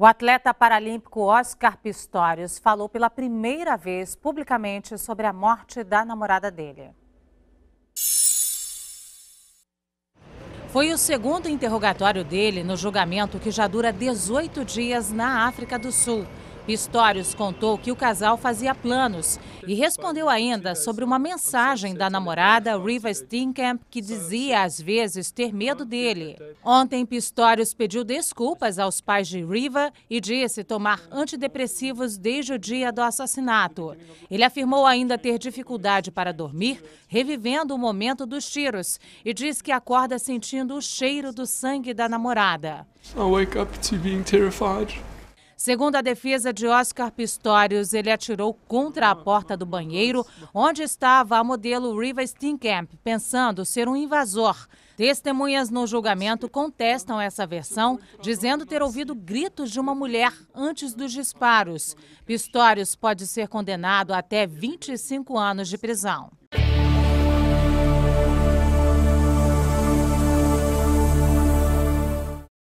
O atleta paralímpico Oscar Pistorius falou pela primeira vez publicamente sobre a morte da namorada dele. Foi o segundo interrogatório dele no julgamento que já dura 18 dias na África do Sul. Pistórios contou que o casal fazia planos e respondeu ainda sobre uma mensagem da namorada Riva Steenkamp que dizia às vezes ter medo dele. Ontem, Pistórios pediu desculpas aos pais de Riva e disse tomar antidepressivos desde o dia do assassinato. Ele afirmou ainda ter dificuldade para dormir, revivendo o momento dos tiros e diz que acorda sentindo o cheiro do sangue da namorada. I wake up to being terrified. Segundo a defesa de Oscar Pistorius, ele atirou contra a porta do banheiro onde estava a modelo Riva Steenkamp, pensando ser um invasor. Testemunhas no julgamento contestam essa versão, dizendo ter ouvido gritos de uma mulher antes dos disparos. Pistorius pode ser condenado a até 25 anos de prisão.